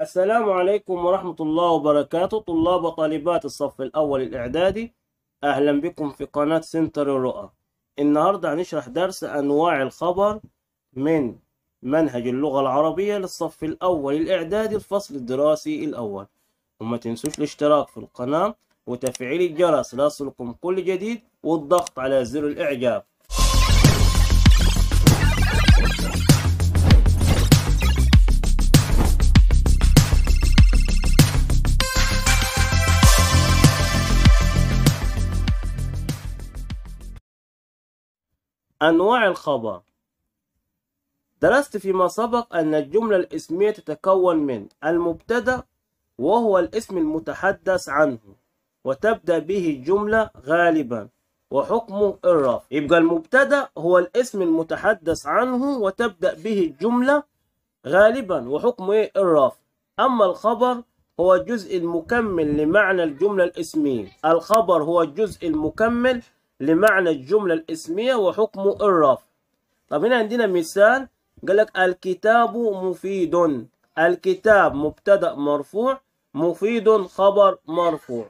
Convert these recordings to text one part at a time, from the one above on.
السلام عليكم ورحمة الله وبركاته طلاب وطالبات الصف الأول الإعدادي أهلا بكم في قناة سنتر الرؤى النهاردة هنشرح درس أنواع الخبر من منهج اللغة العربية للصف الأول الإعدادي الفصل الدراسي الأول وما تنسوش الاشتراك في القناة وتفعيل الجرس ليصلكم كل جديد والضغط على زر الإعجاب أنواع الخبر درست فيما سبق أن الجملة الاسمية تتكون من المبتدأ وهو الاسم المتحدث عنه وتبدأ به الجملة غالبا وحكمه الرفع يبقى المبتدأ هو الاسم المتحدث عنه وتبدأ به الجملة غالبا وحكمه إيه؟ الرفع أما الخبر هو الجزء المكمل لمعنى الجملة الاسمية الخبر هو الجزء المكمل لمعنى الجملة الاسمية وحكم الرفع طب هنا عندنا مثال قال لك الكتاب مفيد الكتاب مبتدأ مرفوع مفيد خبر مرفوع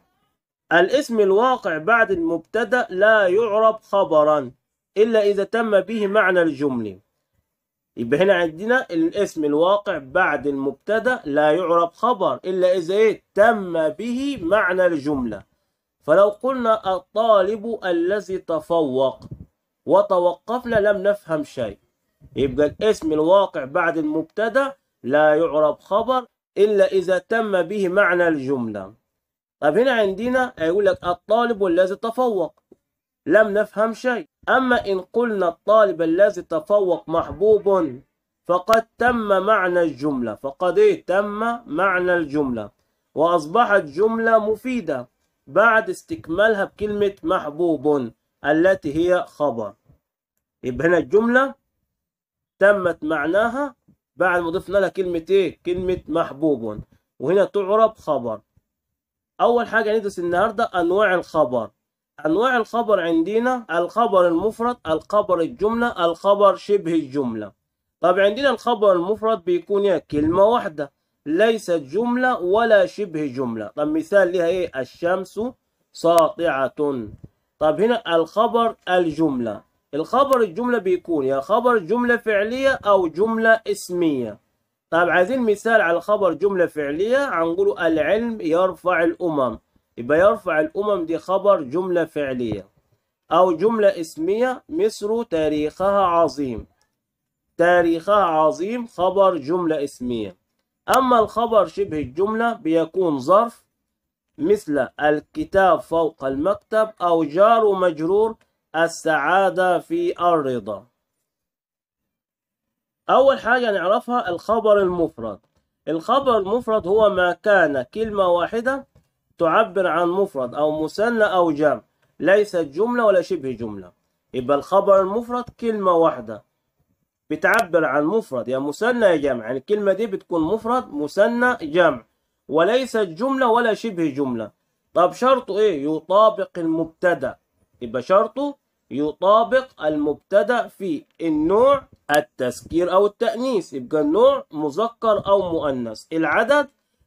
الاسم الواقع بعد المبتدأ لا يعرب خبرا إلا إذا تم به معنى الجملة يبقى هنا عندنا الاسم الواقع بعد المبتدأ لا يعرب خبر إلا إذا إيه تم به معنى الجملة فلو قلنا الطالب الذي تفوق وتوقفنا لم نفهم شيء يبقى الاسم الواقع بعد المبتدا لا يعرب خبر إلا إذا تم به معنى الجملة طب هنا عندنا يقول لك الطالب الذي تفوق لم نفهم شيء أما إن قلنا الطالب الذي تفوق محبوب فقد تم معنى الجملة فقد إيه تم معنى الجملة وأصبحت جملة مفيدة بعد استكمالها بكلمة محبوب التي هي خبر يبقى هنا الجملة تمت معناها بعد ما ضفنا لها كلمة ايه؟ كلمة محبوب وهنا تعرب خبر أول حاجة هندرس النهاردة أنواع الخبر أنواع الخبر عندنا الخبر المفرد الخبر الجملة الخبر شبه الجملة طب عندنا الخبر المفرد بيكون كلمة واحدة ليست جملة ولا شبه جملة طب مثال لها إيه الشمس ساطعة طب هنا الخبر الجملة الخبر الجملة بيكون يا خبر جملة فعلية أو جملة اسمية طب عايزين مثال على خبر جملة فعلية هنقولوا العلم يرفع الأمم يبقى يرفع الأمم دي خبر جملة فعلية أو جملة اسمية مصر تاريخها عظيم تاريخها عظيم خبر جملة اسمية أما الخبر شبه الجملة بيكون ظرف مثل الكتاب فوق المكتب أو جار مجرور السعادة في الرضا أول حاجة نعرفها الخبر المفرد الخبر المفرد هو ما كان كلمة واحدة تعبر عن مفرد أو مثنى أو جمع ليست جملة ولا شبه جملة يبقى الخبر المفرد كلمة واحدة بتعبر عن مفرد يا يعني مثنى يا جمع يعني الكلمة دي بتكون مفرد مثنى جمع وليست جملة ولا شبه جملة طب شرطه ايه يطابق المبتدا يبقى شرطه يطابق المبتدا في النوع التذكير او التانيث يبقى النوع مذكر او مؤنث العدد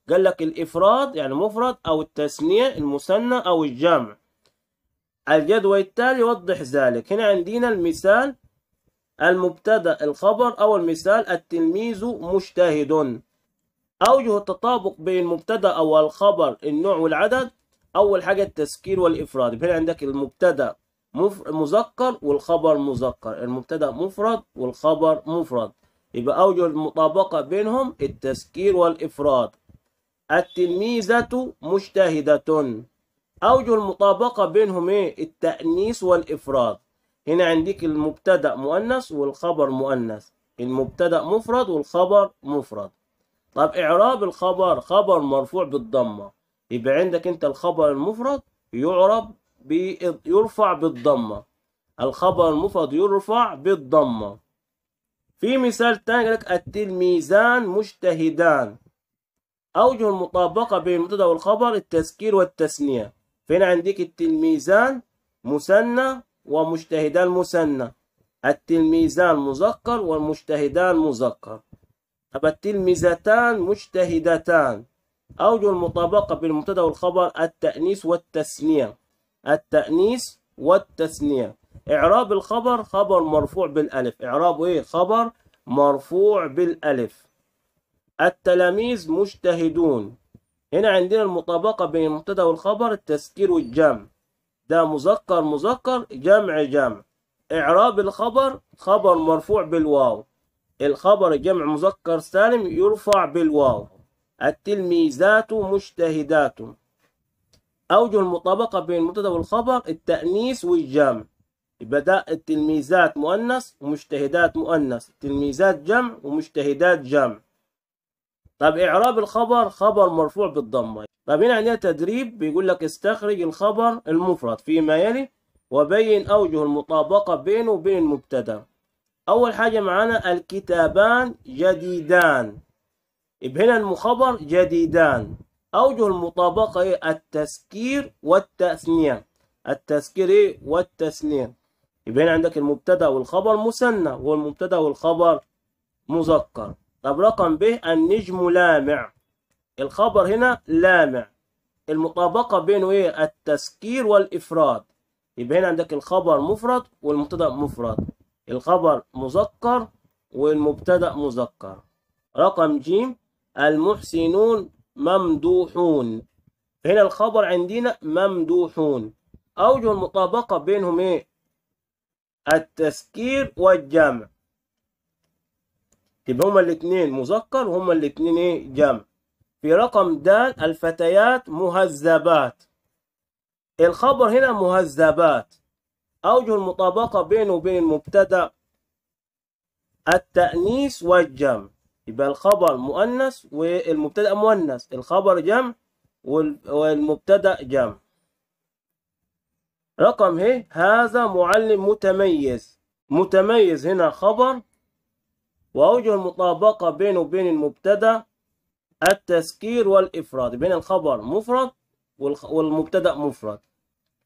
قال لك الافراد يعني مفرد او التثنيه المثنى او الجمع الجدول التالي يوضح ذلك هنا عندنا المثال المبتدا الخبر أو المثال التلميذ مجتهد أوجه التطابق بين مبتدا أو الخبر النوع والعدد أول حاجة التذكير والإفراد هنا عندك المبتدا مذكر والخبر مذكر المبتدا مفرد والخبر مفرد يبقى أوجه المطابقة بينهم التذكير والإفراد التلميذة مجتهدة أوجه المطابقة بينهم إيه؟ التأنيث والإفراد هنا عندك المبتدأ مؤنث والخبر مؤنث المبتدأ مفرد والخبر مفرد طب إعراب الخبر خبر مرفوع بالضمة يبقى عندك أنت الخبر المفرد يعرب بي... يرفع بالضمة الخبر المفرد يرفع بالضمة في مثال تاني لك التلميذان مجتهدان أوجه المطابقة بين المبتدأ والخبر التذكير والتثنية فهنا عندك التلميذان مثنى ومجتهدان مثنى التلميذان مذكر والمجتهدان مذكر أبا التلميذتان مجتهدتان أوجه المطابقة بين المبتدأ والخبر التأنيث والتثنية التأنيث والتثنية إعراب الخبر خبر مرفوع بالألف إعراب إيه خبر مرفوع بالألف التلاميذ مجتهدون هنا عندنا المطابقة بين المبتدأ والخبر التذكير والجمع ده مذكر مذكر جمع جمع إعراب الخبر خبر مرفوع بالواو الخبر جمع مذكر سالم يرفع بالواو التلميذات مجتهدات أوجه المطابقة بين المبتدأ والخبر التأنيث والجمع يبقى التلميذات مؤنث ومجتهدات مؤنث التلميذات جمع ومجتهدات جمع طب إعراب الخبر خبر مرفوع بالضمة طب هنا عندنا تدريب بيقول لك استخرج الخبر المفرد فيما يلي وبين أوجه المطابقة بينه وبين المبتدأ أول حاجة معانا الكتابان جديدان يبقى هنا المخبر جديدان أوجه المطابقة إيه؟ التذكير والتثنية التذكير إيه؟ والتثنية يبقى هنا عندك المبتدأ والخبر مثنى والمبتدأ والخبر مذكر طب رقم ب النجم لامع الخبر هنا لامع المطابقة بينه ايه التسكير والإفراد يبقى هنا عندك الخبر مفرد والمبتدأ مفرد الخبر مذكر والمبتدأ مذكر رقم ج المحسنون ممدوحون هنا الخبر عندنا ممدوحون أوجه المطابقة بينهم ايه التسكير والجمع يبقى هما الاثنين مذكر وهما الاثنين ايه جمع في رقم د الفتيات مهذبات الخبر هنا مهذبات أوجه المطابقة بينه وبين المبتدأ التأنيث والجمع يبقى الخبر مؤنث والمبتدأ مؤنث الخبر جمع والمبتدأ جمع رقم ه إيه؟ هذا معلم متميز متميز هنا خبر وأوجه المطابقة بينه وبين المبتدأ التسكير والإفراد بين الخبر مفرد والمبتدأ مفرد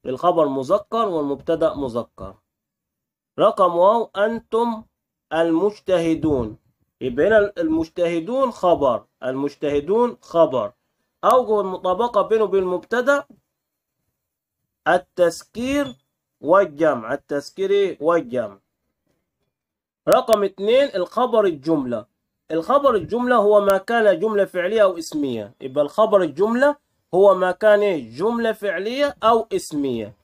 الخبر مذكر والمبتدأ مذكر رقم واو أنتم المجتهدون يبقى هنا المجتهدون خبر المجتهدون خبر أوجه المطابقة بينه وبين المبتدأ التسكير والجمع التسكير والجمع رقم اثنين الخبر الجملة الخبر الجملة هو ما كان جملة فعلية أو اسمية يبقى الخبر الجملة هو ما كان جملة فعلية أو اسمية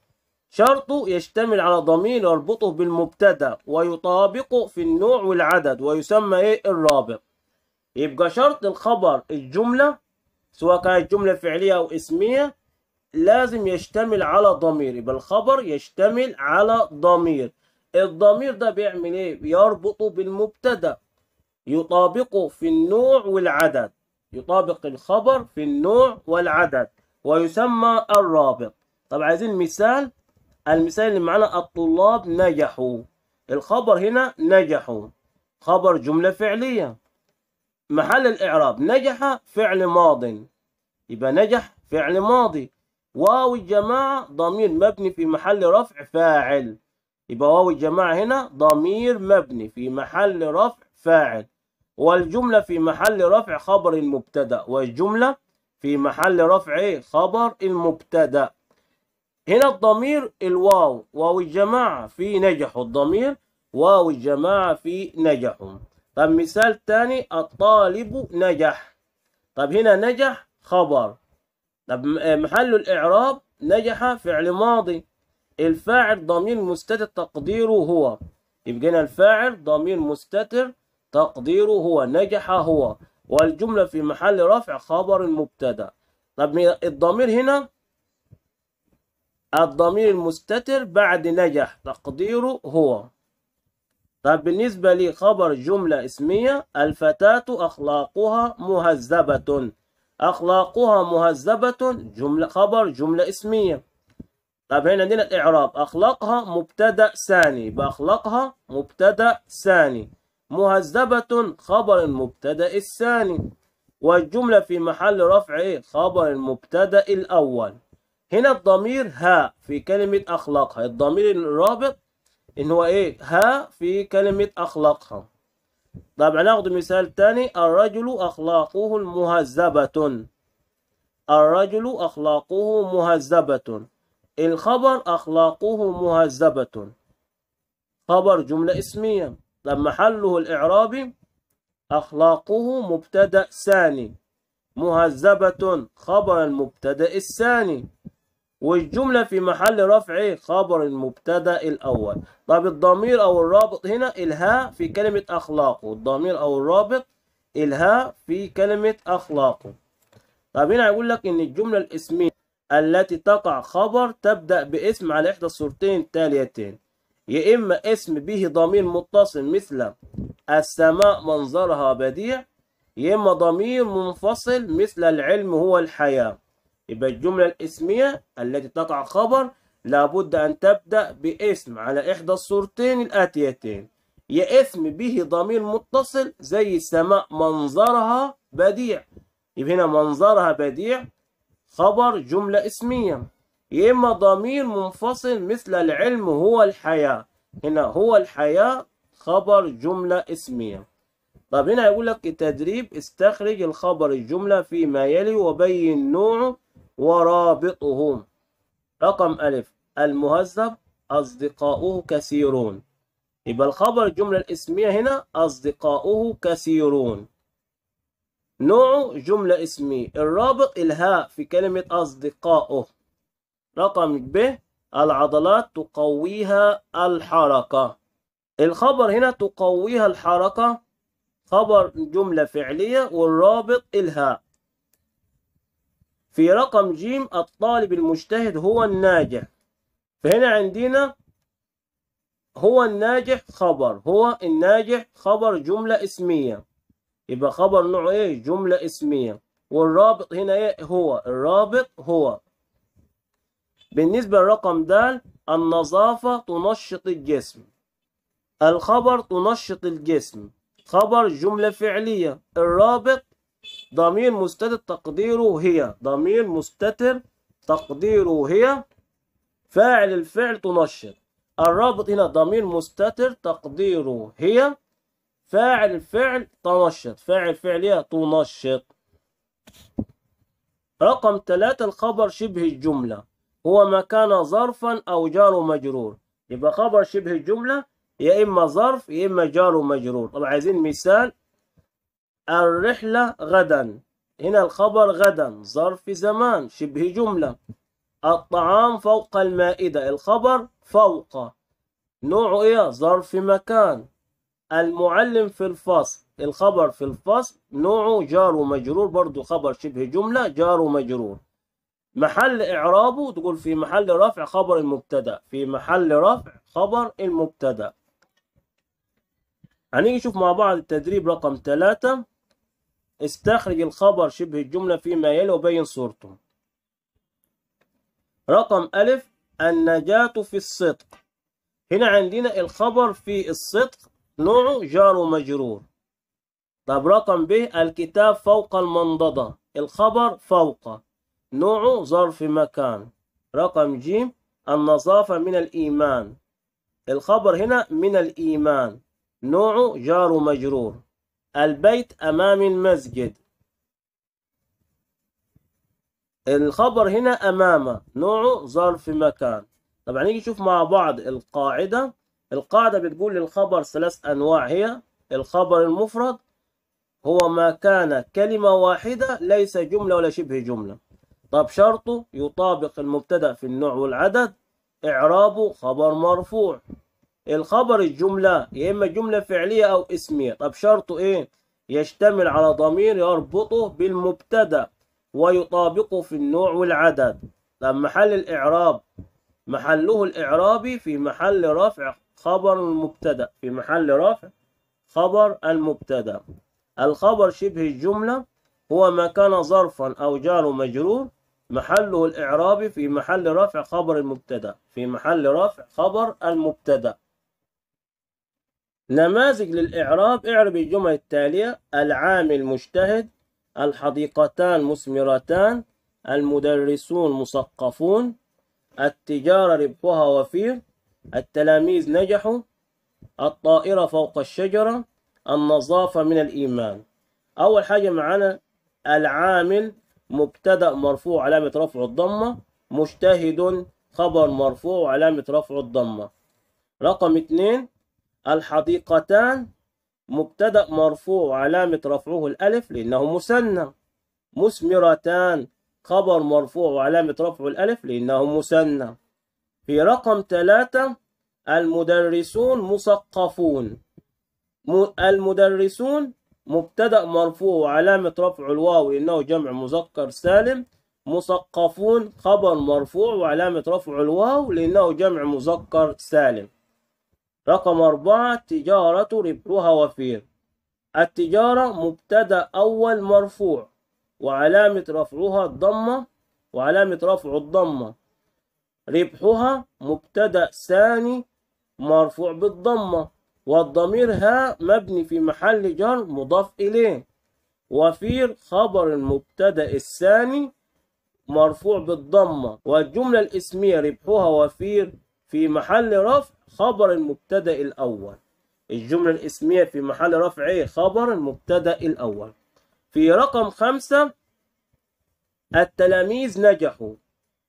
شرطه يشتمل على ضمير يربطه بالمبتدا ويطابقه في النوع والعدد ويسمى ايه الرابط يبقى شرط الخبر الجملة سواء كانت جملة فعلية أو اسمية لازم يشتمل على ضمير يبقى الخبر يشتمل على ضمير الضمير ده بيعمل ايه بيربطه بالمبتدا يطابقه في النوع والعدد يطابق الخبر في النوع والعدد ويسمى الرابط طب عايزين مثال المثال اللي معانا الطلاب نجحوا الخبر هنا نجحوا خبر جملة فعلية محل الإعراب نجح فعل ماض يبقى نجح فعل ماضي واو الجماعة ضمير مبني في محل رفع فاعل يبقى واو الجماعة هنا ضمير مبني في محل رفع فاعل والجملة في محل رفع خبر المبتدأ والجملة في محل رفع ايه خبر المبتدأ هنا الضمير الواو واو الجماعة في نجح الضمير واو الجماعة في نجح طب مثال تاني الطالب نجح طب هنا نجح خبر طب محل الإعراب نجح فعل ماضي الفاعل ضمير مستتر تقديره هو يبقى هنا الفاعل ضمير مستتر تقديره هو نجح هو والجملة في محل رفع خبر مبتدا طب الضمير هنا الضمير المستتر بعد نجح تقديره هو طب بالنسبة لخبر جملة اسمية الفتاة أخلاقها مهذبة أخلاقها مهذبة جملة خبر جملة اسمية طيب هنا عندنا الاعراب اخلاقها مبتدا ثاني باخلاقها مبتدا ثاني مهذبه خبر المبتدا الثاني والجمله في محل رفع ايه خبر المبتدا الاول هنا الضمير ها في كلمه اخلاقها الضمير الرابط ان هو ايه ها في كلمه اخلاقها طيب هناخد مثال تاني الرجل اخلاقه المهذبه الرجل اخلاقه مهذبه الخبر أخلاقه مهذبة خبر جملة اسمية طب محله الإعرابي أخلاقه مبتدأ ثاني مهذبة خبر المبتدأ الثاني والجملة في محل رفع خبر المبتدأ الأول طب الضمير أو الرابط هنا الهاء في كلمة أخلاقه الضمير أو الرابط الهاء في كلمة أخلاقه طب هنا هيقول لك إن الجملة الاسمية التي تقع خبر تبدأ باسم على إحدى الصورتين التاليتين يا إما اسم به ضمير متصل مثل السماء منظرها بديع يا إما ضمير منفصل مثل العلم هو الحياة يبقى الجملة الاسمية التي تقع خبر لابد أن تبدأ باسم على إحدى الصورتين الآتيتين يا اسم به ضمير متصل زي السماء منظرها بديع يبقى هنا منظرها بديع خبر جملة اسمية يا إما ضمير منفصل مثل العلم هو الحياة هنا هو الحياة خبر جملة اسمية طب هنا يقول لك التدريب استخرج الخبر الجملة فيما يلي وبين نوعه ورابطه رقم ألف المهذب أصدقاؤه كثيرون يبقى الخبر الجملة الاسمية هنا أصدقاؤه كثيرون نوعه جملة اسمية الرابط الهاء في كلمة أصدقائه رقم ب العضلات تقويها الحركة الخبر هنا تقويها الحركة خبر جملة فعلية والرابط الهاء في رقم جيم الطالب المجتهد هو الناجح فهنا عندنا هو الناجح خبر هو الناجح خبر جملة اسمية يبقى خبر نوعه ايه جملة اسمية والرابط هنا ايه هو الرابط هو بالنسبة للرقم د النظافة تنشط الجسم الخبر تنشط الجسم خبر جملة فعلية الرابط ضمير مستتر تقديره هي ضمير مستتر تقديره هي فاعل الفعل تنشط الرابط هنا ضمير مستتر تقديره هي فاعل الفعل تنشط فاعل فعلية تنشط رقم ثلاثة الخبر شبه الجملة هو ما كان ظرفا أو جار مجرور يبقى خبر شبه الجملة يا إما ظرف يا إما جار مجرور طبعا عايزين مثال الرحلة غدا هنا الخبر غدا ظرف زمان شبه جملة الطعام فوق المائدة الخبر فوق نوعه إيه ظرف مكان المعلم في الفصل الخبر في الفصل نوعه جار ومجرور برضو خبر شبه جملة جار ومجرور محل إعرابه تقول في محل رفع خبر المبتدأ في محل رفع خبر المبتدأ هنيجي نشوف مع بعض التدريب رقم ثلاثة استخرج الخبر شبه الجملة فيما يلي وبين صورته رقم ألف النجاة في الصدق هنا عندنا الخبر في الصدق نوعه جار ومجرور طب رقم ب الكتاب فوق المنضدة الخبر فوق نوعه ظرف مكان رقم ج النظافة من الإيمان الخبر هنا من الإيمان نوعه جار ومجرور البيت أمام المسجد الخبر هنا أمامه نوعه ظرف مكان طبعا يعني نيجي نشوف مع بعض القاعدة القاعدة بتقول للخبر ثلاث أنواع هي الخبر المفرد هو ما كان كلمة واحدة ليس جملة ولا شبه جملة طب شرطه يطابق المبتدأ في النوع والعدد إعرابه خبر مرفوع الخبر الجملة يا إما جملة فعلية أو اسمية طب شرطه إيه يشتمل على ضمير يربطه بالمبتدأ ويطابقه في النوع والعدد طب محل الإعراب محله الإعرابي في محل رفع خبر المبتدأ في محل رفع خبر المبتدأ الخبر شبه الجملة هو ما كان ظرفا أو جار مجرور محله الإعرابي في محل رفع خبر المبتدأ في محل رفع خبر المبتدأ نماذج للإعراب اعرب الجمل التالية العامل مجتهد الحديقتان مثمرتان المدرسون مثقفون التجارة ربحها وفير التلاميذ نجحوا الطائرة فوق الشجرة النظافة من الإيمان أول حاجة معانا العامل مبتدأ مرفوع علامة رفع الضمة مجتهد خبر مرفوع علامة رفع الضمة رقم اثنين الحديقتان مبتدأ مرفوع علامة رفعه الألف لأنه مثنى مثمرتان خبر مرفوع علامة رفعه الألف لأنه مثنى في رقم ثلاثة المدرسون مثقفون المدرسون مبتدأ مرفوع وعلامة رفع الواو إنه جمع مذكر سالم مثقفون خبر مرفوع وعلامة رفع الواو لأنه جمع مذكر سالم رقم أربعة تجارة ربحها وفير التجارة مبتدأ أول مرفوع وعلامة رفعها الضمة وعلامة رفع الضمة ربحها مبتدأ ثاني مرفوع بالضمة والضمير ها مبني في محل جر مضاف إليه وفير خبر المبتدأ الثاني مرفوع بالضمة والجملة الاسمية ربحها وفير في محل رفع خبر المبتدأ الأول الجملة الاسمية في محل رفع إيه خبر المبتدأ الأول في رقم خمسة التلاميذ نجحوا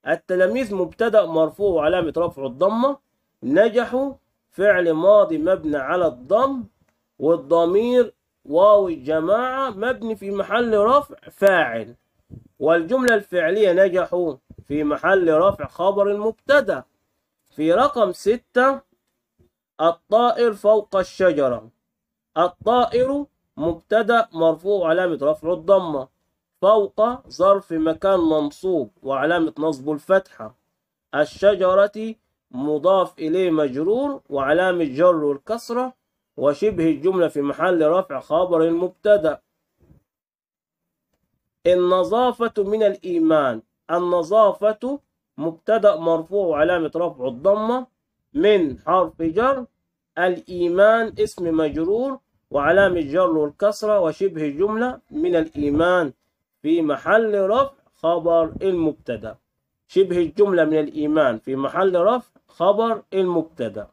التلاميذ مبتدأ مرفوع وعلامة رفعه الضمة نجحوا فعل ماضي مبني على الضم والضمير واو الجماعة مبني في محل رفع فاعل والجملة الفعلية نجحوا في محل رفع خبر المبتدأ في رقم ستة الطائر فوق الشجرة الطائر مبتدأ مرفوع علامة رفعه الضمة فوق ظرف مكان منصوب وعلامة نصبه الفتحة الشجرة مضاف إليه مجرور وعلامة جر الكسرة وشبه الجملة في محل رفع خبر المبتدأ النظافة من الإيمان النظافة مبتدأ مرفوع وعلامة رفعه الضمة من حرف جر الإيمان اسم مجرور وعلامة جر الكسرة وشبه الجملة من الإيمان في محل رفع خبر المبتدا شبه الجملة من الإيمان في محل رفع خبر المبتدا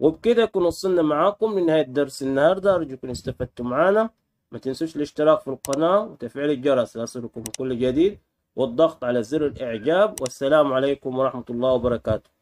وبكده يكون وصلنا معاكم لنهاية درس النهاردة أرجوكم استفدتوا معانا ما تنسوش الاشتراك في القناة وتفعيل الجرس ليصلكم كل جديد والضغط على زر الإعجاب والسلام عليكم ورحمة الله وبركاته